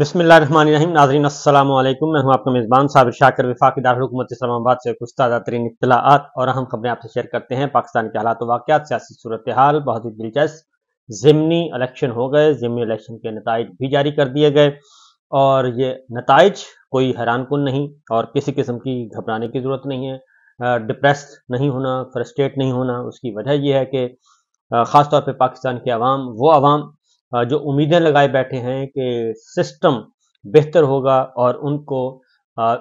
بسم اللہ الرحمن الرحیم ناظرین السلام علیکم میں ہوں آپ کا میزبان صابر شاکر وفاقی دارالحکومت اسلام آباد سے کچھ ترین اطلاعات اور اہم خبریں آپ سے شیئر کرتے ہیں پاکستان کے حالات و واقعات سیاسی صورتحال بہت ہی دلچسپ ضمنی الیکشن ہو گئے ضمنی الیکشن کے نتائج بھی جاری کر دیے گئے اور یہ نتائج کوئی حیران کن نہیں اور کسی قسم کی گھبرانے کی ضرورت نہیں ہے ڈپریس نہیں ہونا فرسٹریٹ نہیں ہونا اس کی وجہ یہ ہے کہ خاص طور پہ پاکستان کی عوام وہ عوام جو امیدیں لگائے بیٹھے ہیں کہ سسٹم بہتر ہوگا اور ان کو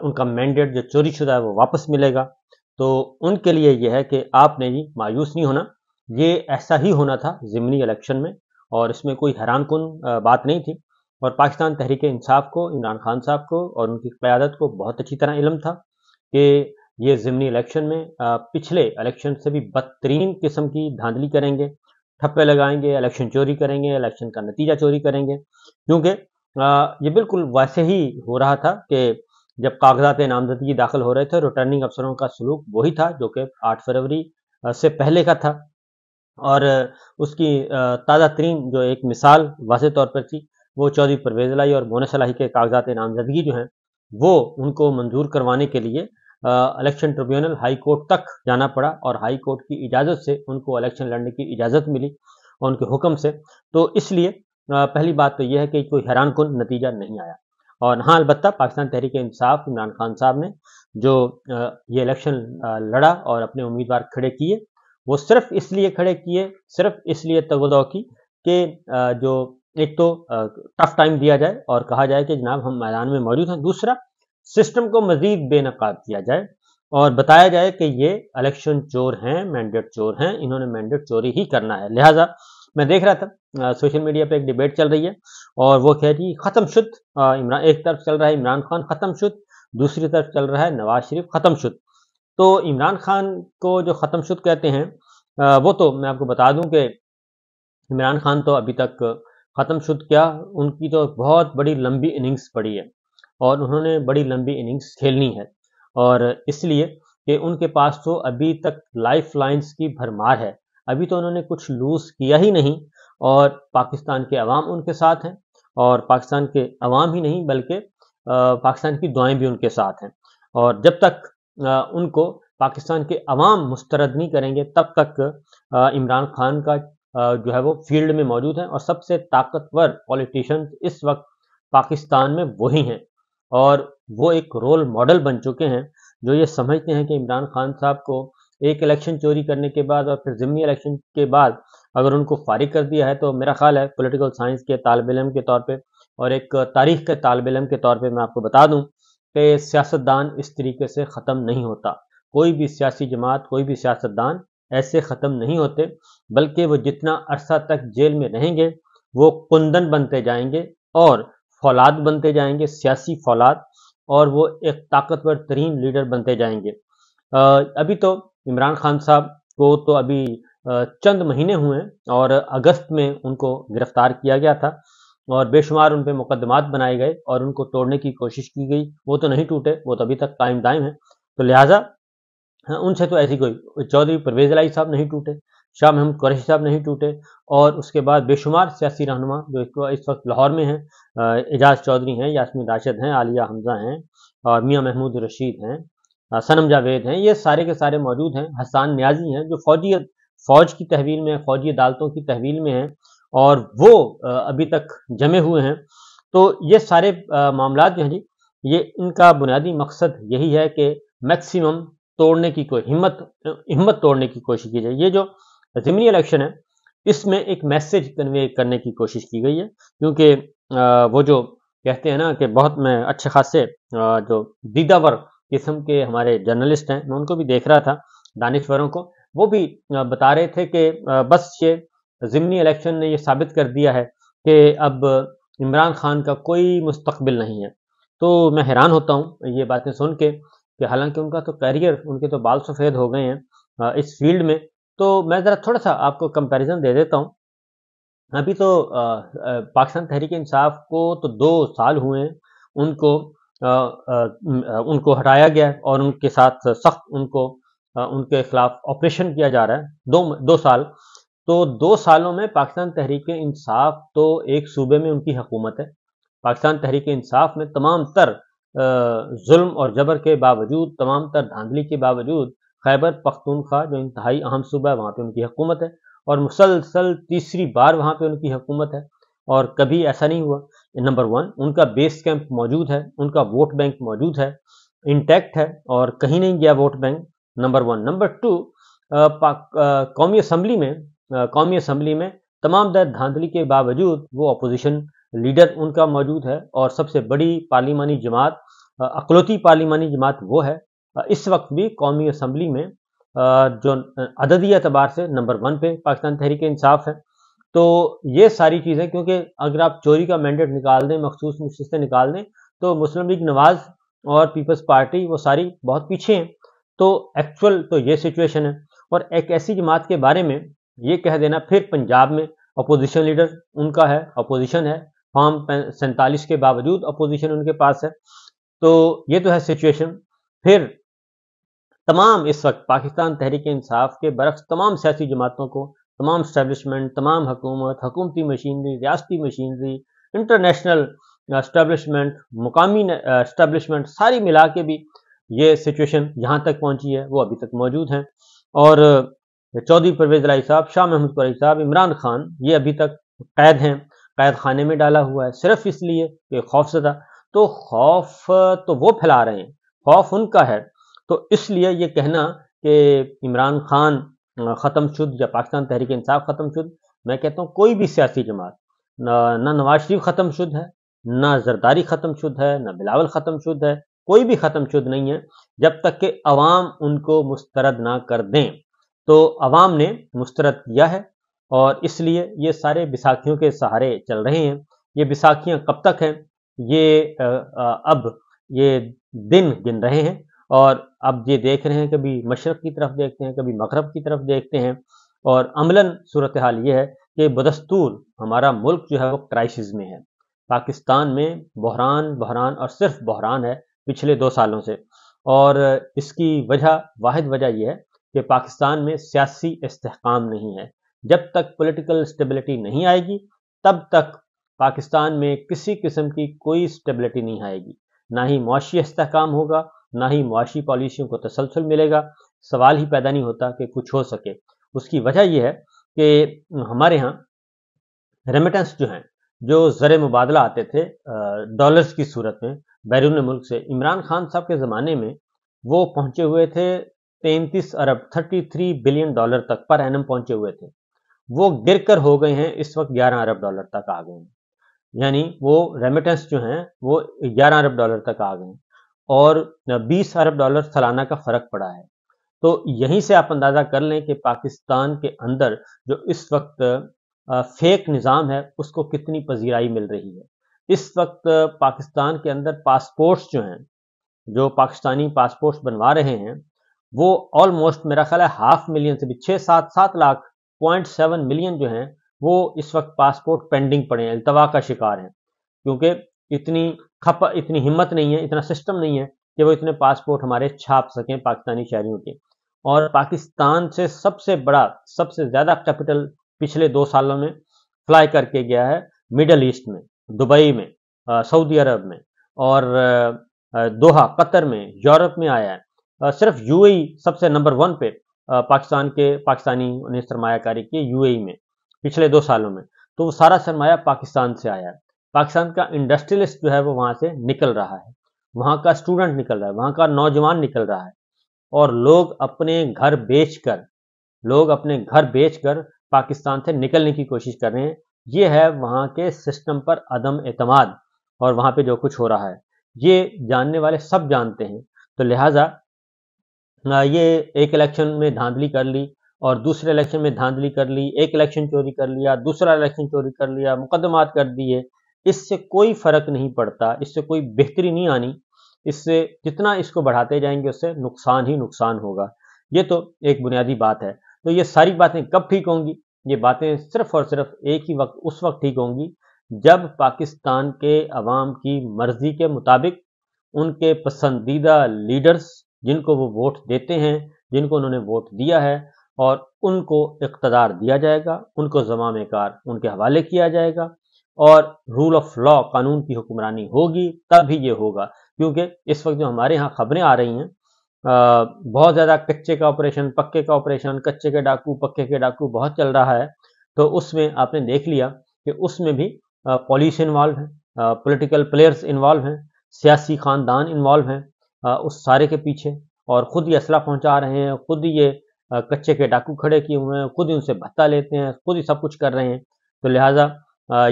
ان کا مینڈیٹ جو چوری شدہ ہے وہ واپس ملے گا تو ان کے لیے یہ ہے کہ آپ نے جی مایوس نہیں ہونا یہ ایسا ہی ہونا تھا ضمنی الیکشن میں اور اس میں کوئی حیران کن بات نہیں تھی اور پاکستان تحریک انصاف کو عمران خان صاحب کو اور ان کی قیادت کو بہت اچھی طرح علم تھا کہ یہ ضمنی الیکشن میں پچھلے الیکشن سے بھی بدترین قسم کی دھاندلی کریں گے ٹھپے لگائیں گے الیکشن چوری کریں گے الیکشن کا نتیجہ چوری کریں گے کیونکہ یہ بالکل ویسے ہی ہو رہا تھا کہ جب کاغذات نامزدگی داخل ہو رہے تھے ریٹرننگ افسروں کا سلوک وہی تھا جو کہ آٹھ فروری سے پہلے کا تھا اور اس کی تازہ ترین جو ایک مثال واضح طور پر تھی وہ چودھری پرویز لائی اور مونس الحیح کے کاغذات نامزدگی جو ہیں وہ ان کو منظور کروانے کے لیے الیکشن ٹریبیونل ہائی کورٹ تک جانا پڑا اور ہائی کورٹ کی اجازت سے ان کو الیکشن لڑنے کی اجازت ملی ان کے حکم سے تو اس لیے پہلی بات تو یہ ہے کہ کوئی حیران کن نتیجہ نہیں آیا اور ہاں البتہ پاکستان تحریک انصاف عمران خان صاحب نے جو یہ الیکشن لڑا اور اپنے امیدوار کھڑے کیے وہ صرف اس لیے کھڑے کیے صرف اس لیے کی کہ جو ایک تو ٹف ٹائم دیا جائے اور کہا جائے کہ جناب ہم میدان میں موجود ہیں دوسرا سسٹم کو مزید بے نقاب کیا جائے اور بتایا جائے کہ یہ الیکشن چور ہیں مینڈیٹ چور ہیں انہوں نے مینڈیٹ چوری ہی کرنا ہے لہٰذا میں دیکھ رہا تھا سوشل میڈیا پہ ایک ڈیبیٹ چل رہی ہے اور وہ کہہ رہی ختم شد عمران ایک طرف چل رہا ہے عمران خان ختم شد دوسری طرف چل رہا ہے نواز شریف ختم شد تو عمران خان کو جو ختم شد کہتے ہیں وہ تو میں آپ کو بتا دوں کہ عمران خان تو ابھی تک ختم شد کیا ان کی تو بہت بڑی لمبی اننگز پڑی ہے اور انہوں نے بڑی لمبی اننگز کھیلنی ہے اور اس لیے کہ ان کے پاس تو ابھی تک لائف لائنز کی بھرمار ہے ابھی تو انہوں نے کچھ لوز کیا ہی نہیں اور پاکستان کے عوام ان کے ساتھ ہیں اور پاکستان کے عوام ہی نہیں بلکہ پاکستان کی دعائیں بھی ان کے ساتھ ہیں اور جب تک ان کو پاکستان کے عوام مسترد نہیں کریں گے تب تک عمران خان کا جو ہے وہ فیلڈ میں موجود ہیں اور سب سے طاقتور پولیٹیشن اس وقت پاکستان میں وہی ہیں اور وہ ایک رول ماڈل بن چکے ہیں جو یہ سمجھتے ہیں کہ عمران خان صاحب کو ایک الیکشن چوری کرنے کے بعد اور پھر ضمنی الیکشن کے بعد اگر ان کو فارغ کر دیا ہے تو میرا خیال ہے پولیٹیکل سائنس کے طالب علم کے طور پہ اور ایک تاریخ کے طالب علم کے طور پہ میں آپ کو بتا دوں کہ سیاستدان اس طریقے سے ختم نہیں ہوتا کوئی بھی سیاسی جماعت کوئی بھی سیاستدان ایسے ختم نہیں ہوتے بلکہ وہ جتنا عرصہ تک جیل میں رہیں گے وہ کندن بنتے جائیں گے اور فولاد بنتے جائیں گے سیاسی فولاد اور وہ ایک طاقتور ترین لیڈر بنتے جائیں گے ابھی تو عمران خان صاحب کو تو ابھی چند مہینے ہوئے ہیں اور اگست میں ان کو گرفتار کیا گیا تھا اور بے شمار ان پہ مقدمات بنائے گئے اور ان کو توڑنے کی کوشش کی گئی وہ تو نہیں ٹوٹے وہ تو ابھی تک قائم دائم ہیں تو لہٰذا ہاں، ان سے تو ایسی کوئی چودھری پرویز لائی صاحب نہیں ٹوٹے شاہ محمود قریشی صاحب نہیں ٹوٹے اور اس کے بعد بے شمار سیاسی رہنما جو اس وقت لاہور میں ہیں اعجاز چودھری ہیں یاسمین راشد ہیں عالیہ حمزہ ہیں اور میاں محمود رشید ہیں سنم جاوید ہیں یہ سارے کے سارے موجود ہیں حسان نیازی ہیں جو فوجی فوج کی تحویل میں فوجی عدالتوں کی تحویل میں ہیں اور وہ ابھی تک جمے ہوئے ہیں تو یہ سارے معاملات جو ہیں جی یہ ان کا بنیادی مقصد یہی ہے کہ میکسیمم توڑنے کی کوئی ہمت ہمت توڑنے کی کوشش کی جائے یہ جو ضمنی الیکشن ہے اس میں ایک میسج کنوے کرنے کی کوشش کی گئی ہے کیونکہ وہ جو کہتے ہیں نا کہ بہت میں اچھے خاصے جو دیداور قسم کے ہمارے جرنلسٹ ہیں میں ان کو بھی دیکھ رہا تھا دانشوروں کو وہ بھی بتا رہے تھے کہ بس یہ ضمنی الیکشن نے یہ ثابت کر دیا ہے کہ اب عمران خان کا کوئی مستقبل نہیں ہے تو میں حیران ہوتا ہوں یہ باتیں سن کے کہ حالانکہ ان کا تو کیریئر ان کے تو بال سفید ہو گئے ہیں اس فیلڈ میں تو میں ذرا تھوڑا سا آپ کو کمپیریزن دے دیتا ہوں ابھی تو پاکستان تحریک انصاف کو تو دو سال ہوئے ہیں ان کو ان کو ہٹایا گیا اور ان کے ساتھ سخت ان کو ان کے خلاف آپریشن کیا جا رہا ہے دو دو سال تو دو سالوں میں پاکستان تحریک انصاف تو ایک صوبے میں ان کی حکومت ہے پاکستان تحریک انصاف میں تمام تر ظلم اور جبر کے باوجود تمام تر دھاندلی کے باوجود خیبر پختونخوا جو انتہائی اہم صوبہ ہے وہاں پہ ان کی حکومت ہے اور مسلسل تیسری بار وہاں پہ ان کی حکومت ہے اور کبھی ایسا نہیں ہوا نمبر ون ان کا بیس کیمپ موجود ہے ان کا ووٹ بینک موجود ہے انٹیکٹ ہے اور کہیں نہیں گیا vote bank number one number two قومی اسمبلی میں قومی اسمبلی میں تمام در دھاندلی کے باوجود وہ اپوزیشن لیڈر ان کا موجود ہے اور سب سے بڑی پارلیمانی جماعت اقلوتی پارلیمانی جماعت وہ ہے اس وقت بھی قومی اسمبلی میں جو عددی اعتبار سے نمبر ون پہ پاکستان تحریک انصاف ہے تو یہ ساری چیزیں کیونکہ اگر آپ چوری کا مینڈیٹ نکال دیں مخصوص نشستیں نکال دیں تو مسلم لیگ نواز اور پیپلز پارٹی وہ ساری بہت پیچھے ہیں تو ایکچول تو یہ سچویشن ہے اور ایک ایسی جماعت کے بارے میں یہ کہہ دینا پھر پنجاب میں اپوزیشن لیڈر ان کا ہے اپوزیشن ہے فارم سینتالیس کے باوجود اپوزیشن ان کے پاس ہے تو یہ تو ہے سچویشن پھر تمام اس وقت پاکستان تحریک انصاف کے برعکس تمام سیاسی جماعتوں کو تمام اسٹیبلشمنٹ تمام حکومت حکومتی مشینری ریاستی مشینری انٹرنیشنل اسٹیبلشمنٹ مقامی اسٹیبلشمنٹ ساری ملا کے بھی یہ سچویشن یہاں تک پہنچی ہے وہ ابھی تک موجود ہیں اور چودھری پرویز رائی صاحب شاہ محمود پرائی صاحب عمران خان یہ ابھی تک قید ہیں قید خانے میں ڈالا ہوا ہے صرف اس لیے کہ خوف زدہ تو خوف تو وہ پھیلا رہے ہیں خوف ان کا ہے تو اس لیے یہ کہنا کہ عمران خان ختم شد یا پاکستان تحریک انصاف ختم شد میں کہتا ہوں کوئی بھی سیاسی جماعت نہ نواز شریف ختم شد ہے نہ زرداری ختم شد ہے نہ بلاول ختم شد ہے کوئی بھی ختم شد نہیں ہے جب تک کہ عوام ان کو مسترد نہ کر دیں تو عوام نے مسترد کیا ہے اور اس لیے یہ سارے بساکھیوں کے سہارے چل رہے ہیں یہ بساکھیاں کب تک ہیں یہ اب یہ دن گن رہے ہیں اور اب یہ دیکھ رہے ہیں کبھی مشرق کی طرف دیکھتے ہیں کبھی مغرب کی طرف دیکھتے ہیں اور عملاً صورتحال یہ ہے کہ بدستور ہمارا ملک جو ہے وہ کرائسز میں ہے پاکستان میں بحران بحران اور صرف بحران ہے پچھلے دو سالوں سے اور اس کی وجہ واحد وجہ یہ ہے کہ پاکستان میں سیاسی استحکام نہیں ہے جب تک پولیٹیکل اسٹیبلٹی نہیں آئے گی تب تک پاکستان میں کسی قسم کی کوئی اسٹیبلٹی نہیں آئے گی نہ ہی معاشی استحکام ہوگا نہ ہی معاشی پالیسیوں کو تسلسل ملے گا سوال ہی پیدا نہیں ہوتا کہ کچھ ہو سکے اس کی وجہ یہ ہے کہ ہمارے ہاں ریمیٹنس جو ہیں جو زر مبادلہ آتے تھے ڈالرز کی صورت میں بیرون ملک سے عمران خان صاحب کے زمانے میں وہ پہنچے ہوئے تھے تینتیس ارب تھرٹی تھری بلین ڈالر تک پر اینم پہنچے ہوئے تھے وہ گر کر ہو گئے ہیں اس وقت گیارہ ارب ڈالر تک آ گئے ہیں یعنی وہ ریمیٹنس جو ہیں وہ گیارہ ارب ڈالر تک آ گئے ہیں اور بیس ارب ڈالر سالانہ کا فرق پڑا ہے تو یہیں سے آپ اندازہ کر لیں کہ پاکستان کے اندر جو اس وقت فیک نظام ہے اس کو کتنی پذیرائی مل رہی ہے اس وقت پاکستان کے اندر پاسپورٹس جو ہیں جو پاکستانی پاسپورٹس بنوا رہے ہیں وہ آلموسٹ میرا خیال ہے ہاف ملین سے بھی چھ سات سات لاکھ پوائنٹ سیون ملین جو ہیں وہ اس وقت پاسپورٹ پینڈنگ پڑے ہیں التوا کا شکار ہیں کیونکہ اتنی کھپ اتنی ہمت نہیں ہے اتنا سسٹم نہیں ہے کہ وہ اتنے پاسپورٹ ہمارے چھاپ سکیں پاکستانی شہریوں کے اور پاکستان سے سب سے بڑا سب سے زیادہ کیپٹل پچھلے دو سالوں میں فلائی کر کے گیا ہے مڈل ایسٹ میں دبئی میں سعودی عرب میں اور دوہا قطر میں یورپ میں آیا ہے صرف یو اے سب سے نمبر ون پہ پاکستان کے پاکستانی نے سرمایہ کاری کی یو اے میں پچھلے دو سالوں میں تو وہ سارا سرمایہ پاکستان سے آیا ہے پاکستان کا انڈسٹریلسٹ جو ہے وہ وہاں سے نکل رہا ہے وہاں کا اسٹوڈنٹ نکل رہا ہے وہاں کا نوجوان نکل رہا ہے اور لوگ اپنے گھر بیچ کر لوگ اپنے گھر بیچ کر پاکستان سے نکلنے کی کوشش کر رہے ہیں یہ ہے وہاں کے سسٹم پر عدم اعتماد اور وہاں پہ جو کچھ ہو رہا ہے یہ جاننے والے سب جانتے ہیں تو لہٰذا یہ ایک الیکشن میں دھاندلی کر لی اور دوسرے الیکشن میں دھاندلی کر لی ایک الیکشن چوری کر لیا دوسرا الیکشن چوری کر لیا مقدمات کر دیے اس سے کوئی فرق نہیں پڑتا اس سے کوئی بہتری نہیں آنی اس سے جتنا اس کو بڑھاتے جائیں گے اس سے نقصان ہی نقصان ہوگا یہ تو ایک بنیادی بات ہے تو یہ ساری باتیں کب ٹھیک ہوں گی یہ باتیں صرف اور صرف ایک ہی وقت اس وقت ٹھیک ہوں گی جب پاکستان کے عوام کی مرضی کے مطابق ان کے پسندیدہ لیڈرز جن کو وہ ووٹ دیتے ہیں جن کو انہوں نے ووٹ دیا ہے اور ان کو اقتدار دیا جائے گا ان کو زمام کار ان کے حوالے کیا جائے گا اور رول آف لا قانون کی حکمرانی ہوگی تب ہی یہ ہوگا کیونکہ اس وقت جو ہمارے ہاں خبریں آ رہی ہیں بہت زیادہ کچے کا آپریشن پکے کا آپریشن کچے کے ڈاکو پکے کے ڈاکو بہت چل رہا ہے تو اس میں آپ نے دیکھ لیا کہ اس میں بھی پولیس انوالو ہے پولیٹیکل پلیئرز انوالو ہیں سیاسی خاندان انوالو ہیں اس سارے کے پیچھے اور خود یہ اسلحہ پہنچا رہے ہیں خود یہ کچے کے ڈاکو کھڑے کیے ہوئے ہیں خود ہی ان سے بھتہ لیتے ہیں خود ہی سب کچھ کر رہے ہیں تو لہٰذا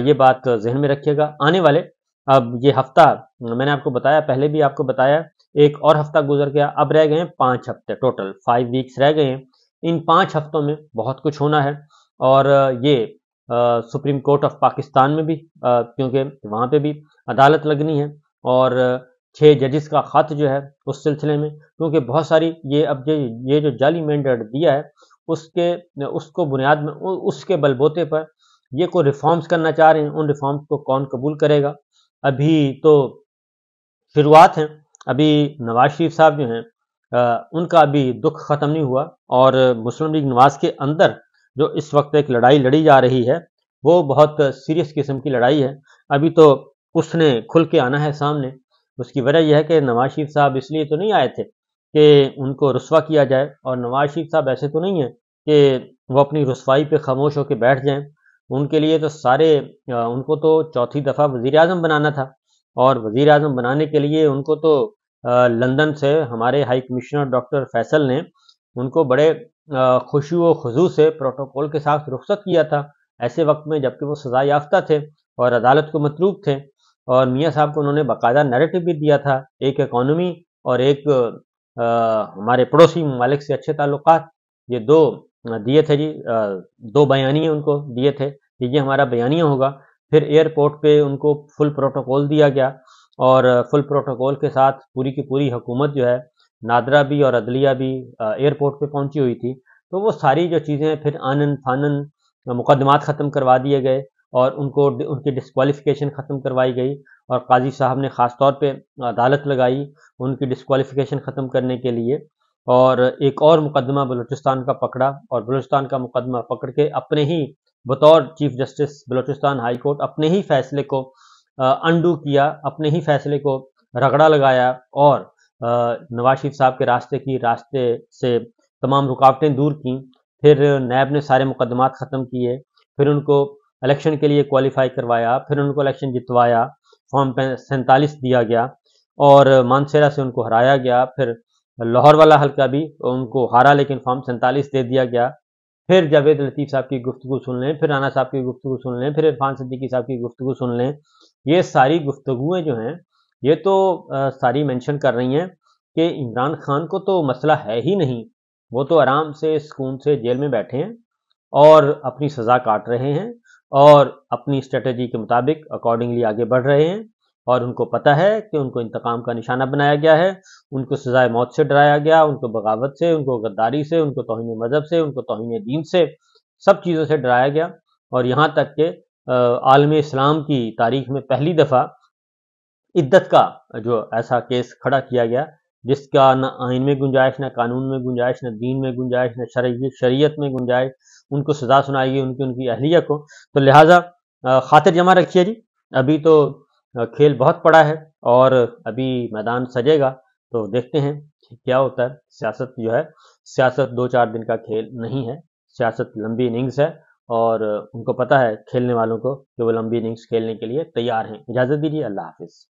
یہ بات ذہن میں رکھیے گا آنے والے اب یہ ہفتہ میں نے آپ کو بتایا پہلے بھی آپ کو بتایا ایک اور ہفتہ گزر گیا اب رہ گئے ہیں پانچ ہفتے ٹوٹل فائیو ویکس رہ گئے ہیں ان پانچ ہفتوں میں بہت کچھ ہونا ہے اور یہ سپریم کورٹ آف پاکستان میں بھی کیونکہ وہاں پہ بھی عدالت لگنی ہے اور چھ ججز کا خط جو ہے اس سلسلے میں کیونکہ بہت ساری یہ اب یہ جو جعلی مینڈیٹ دیا ہے اس کے اس کو بنیاد میں اس کے بلبوتے پر یہ کوئی ریفارمز کرنا چاہ رہے ہیں ان ریفارمز کو کون قبول کرے گا ابھی تو شروعات ہیں ابھی نواز شریف صاحب جو ہیں ان کا ابھی دکھ ختم نہیں ہوا اور مسلم لیگ نواز کے اندر جو اس وقت ایک لڑائی لڑی جا رہی ہے وہ بہت سیریس قسم کی لڑائی ہے ابھی تو اس نے کھل کے آنا ہے سامنے اس کی وجہ یہ ہے کہ نواز شریف صاحب اس لیے تو نہیں آئے تھے کہ ان کو رسوا کیا جائے اور نواز شریف صاحب ایسے تو نہیں ہیں کہ وہ اپنی رسوائی پہ خاموش ہو کے بیٹھ جائیں ان کے لیے تو سارے ان کو تو چوتھی دفعہ وزیر اعظم بنانا تھا اور وزیر اعظم بنانے کے لیے ان کو تو لندن سے ہمارے ہائی کمیشنر ڈاکٹر فیصل نے ان کو بڑے خوشی و خضو سے پروٹوکول کے ساتھ رخصت کیا تھا ایسے وقت میں جبکہ وہ سزا یافتہ تھے اور عدالت کو مطلوب تھے اور میاں صاحب کو انہوں نے باقاعدہ نیریٹو بھی دیا تھا ایک اکانومی اور ایک ہمارے پڑوسی ممالک سے اچھے تعلقات یہ دو ہاں، دیے تھے جی دو بیانیے ان کو دیے تھے کہ یہ ہمارا بیانیہ ہوگا پھر ایئرپورٹ پہ ان کو فل پروٹوکول دیا گیا اور فل پروٹوکول کے ساتھ پوری کی پوری حکومت جو ہے نادرا بھی اور عدلیہ بھی ایئرپورٹ پہ پہنچی ہوئی تھی تو وہ ساری جو چیزیں پھر آنن فانن مقدمات ختم کروا دیے گئے اور ان کو ان کی ڈسکوالیفیکیشن ختم کروائی گئی اور قاضی صاحب نے خاص طور پہ عدالت لگائی ان کی ڈسکوالیفیکیشن ختم کرنے کے لیے اور ایک اور مقدمہ بلوچستان کا پکڑا اور بلوچستان کا مقدمہ پکڑ کے اپنے ہی بطور chief justice Balochistan high court اپنے ہی فیصلے کو انڈو کیا اپنے ہی فیصلے کو رگڑا لگایا اور نواز شریف صاحب کے راستے کی راستے سے تمام رکاوٹیں دور کیں پھر نیب نے سارے مقدمات ختم کیے پھر ان کو الیکشن کے لیے کوالیفائی کروایا پھر ان کو الیکشن جتوایا فارم سینتالیس دیا گیا اور مانسیرا سے ان کو ہرایا گیا پھر لاہور والا حلقہ بھی ان کو ہارا لیکن فارم سینتالیس دے دیا گیا پھر جاوید لطیف صاحب کی گفتگو سن لیں پھر رانا صاحب کی گفتگو سن لیں پھر عرفان صدیقی صاحب کی گفتگو سن لیں یہ ساری گفتگویں جو ہیں یہ تو ساری مینشن کر رہی ہیں کہ عمران خان کو تو مسئلہ ہے ہی نہیں وہ تو آرام سے سکون سے جیل میں بیٹھے ہیں اور اپنی سزا کاٹ رہے ہیں اور اپنی اسٹریٹجی کے مطابق اکارڈنگلی آگے بڑھ رہے ہیں اور ان کو پتہ ہے کہ ان کو انتقام کا نشانہ بنایا گیا ہے ان کو سزائے موت سے ڈرایا گیا ان کو بغاوت سے ان کو غداری سے ان کو توہین مذہب سے ان کو توہین دین سے سب چیزوں سے ڈرایا گیا اور یہاں تک کہ عالم اسلام کی تاریخ میں پہلی دفعہ عدت کا جو ایسا کیس کھڑا کیا گیا جس کا نہ آئین میں گنجائش نہ قانون میں گنجائش نہ دین میں گنجائش نہ شریعت میں گنجائش ان کو سزا سنائی گئی ان کی ان کی اہلیہ کو تو لہٰذا خاطر جمع رکھیے جی ابھی تو کھیل بہت پڑا ہے اور ابھی میدان سجے گا تو دیکھتے ہیں کیا ہوتا ہے سیاست جو ہے سیاست دو چار دن کا کھیل نہیں ہے سیاست لمبی اننگز ہے اور ان کو پتا ہے کھیلنے والوں کو کہ وہ لمبی اننگز کھیلنے کے لیے تیار ہیں اجازت دیجیے اللہ حافظ